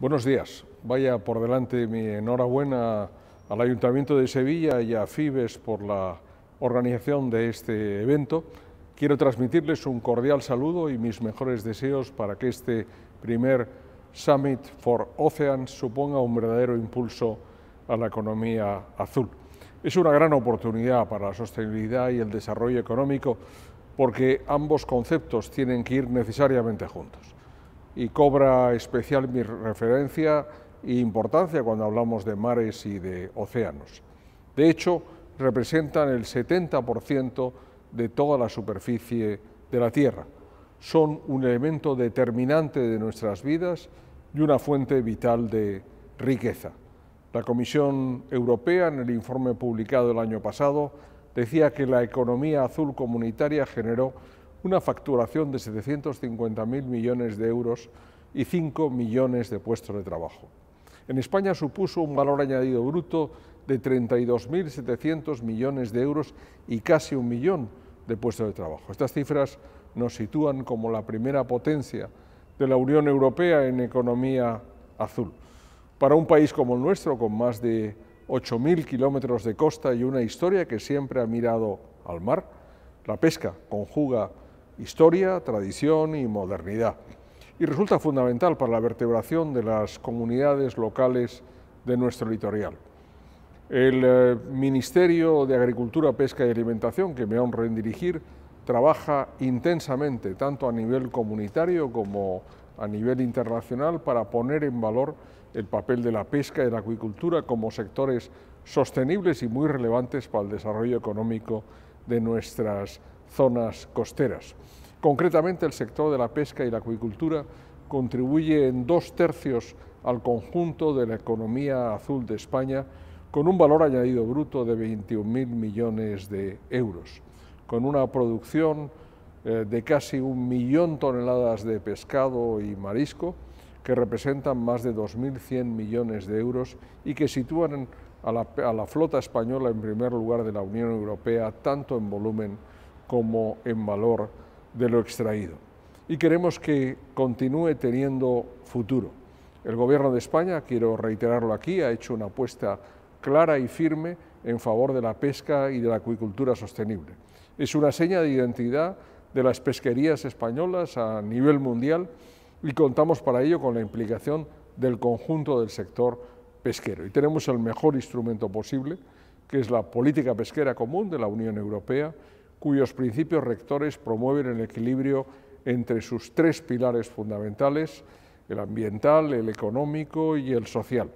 Buenos días. Vaya por delante mi enhorabuena al Ayuntamiento de Sevilla y a FIBES por la organización de este evento. Quiero transmitirles un cordial saludo y mis mejores deseos para que este primer Summit for Oceans suponga un verdadero impulso a la economía azul. Es una gran oportunidad para la sostenibilidad y el desarrollo económico porque ambos conceptos tienen que ir necesariamente juntos y cobra especial mi referencia e importancia cuando hablamos de mares y de océanos. De hecho, representan el 70% de toda la superficie de la Tierra. Son un elemento determinante de nuestras vidas y una fuente vital de riqueza. La Comisión Europea, en el informe publicado el año pasado, decía que la economía azul comunitaria generó una facturación de 750.000 millones de euros y 5 millones de puestos de trabajo. En España supuso un valor añadido bruto de 32.700 millones de euros y casi un millón de puestos de trabajo. Estas cifras nos sitúan como la primera potencia de la Unión Europea en economía azul. Para un país como el nuestro, con más de 8.000 kilómetros de costa y una historia que siempre ha mirado al mar, la pesca conjuga historia, tradición y modernidad, y resulta fundamental para la vertebración de las comunidades locales de nuestro litoral. El eh, Ministerio de Agricultura, Pesca y Alimentación, que me honro en dirigir, trabaja intensamente, tanto a nivel comunitario como a nivel internacional, para poner en valor el papel de la pesca y la acuicultura como sectores sostenibles y muy relevantes para el desarrollo económico de nuestras zonas costeras. Concretamente, el sector de la pesca y la acuicultura contribuye en dos tercios al conjunto de la economía azul de España, con un valor añadido bruto de 21.000 millones de euros, con una producción eh, de casi un millón toneladas de pescado y marisco, que representan más de 2.100 millones de euros y que sitúan a la, a la flota española en primer lugar de la Unión Europea, tanto en volumen como en valor de lo extraído. Y queremos que continúe teniendo futuro. El Gobierno de España, quiero reiterarlo aquí, ha hecho una apuesta clara y firme en favor de la pesca y de la acuicultura sostenible. Es una seña de identidad de las pesquerías españolas a nivel mundial y contamos para ello con la implicación del conjunto del sector pesquero. Y tenemos el mejor instrumento posible, que es la política pesquera común de la Unión Europea, cuyos principios rectores promueven el equilibrio entre sus tres pilares fundamentales, el ambiental, el económico y el social.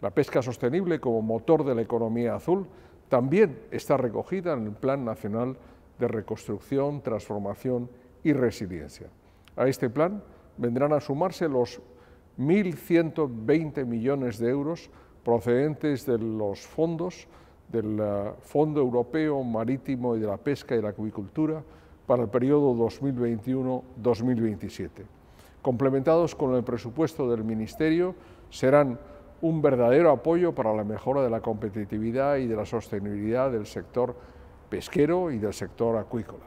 La pesca sostenible como motor de la economía azul también está recogida en el Plan Nacional de Reconstrucción, Transformación y Resiliencia. A este plan vendrán a sumarse los 1.120 millones de euros procedentes de los fondos del eh, Fondo Europeo Marítimo y de la Pesca y la Acuicultura para el periodo 2021-2027. Complementados con el presupuesto del Ministerio, serán un verdadero apoyo para la mejora de la competitividad y de la sostenibilidad del sector pesquero y del sector acuícola.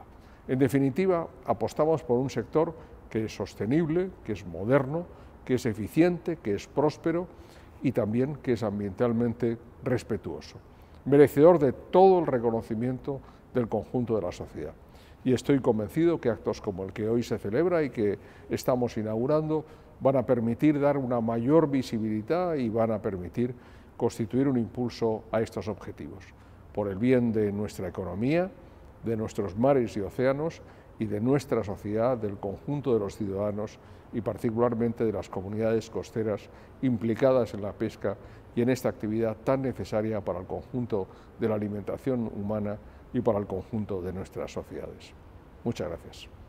En definitiva, apostamos por un sector que es sostenible, que es moderno, que es eficiente, que es próspero y también que es ambientalmente respetuoso merecedor de todo el reconocimiento del conjunto de la sociedad. Y estoy convencido que actos como el que hoy se celebra y que estamos inaugurando van a permitir dar una mayor visibilidad y van a permitir constituir un impulso a estos objetivos, por el bien de nuestra economía, de nuestros mares y océanos y de nuestra sociedad, del conjunto de los ciudadanos y particularmente de las comunidades costeras implicadas en la pesca y en esta actividad tan necesaria para el conjunto de la alimentación humana y para el conjunto de nuestras sociedades. Muchas gracias.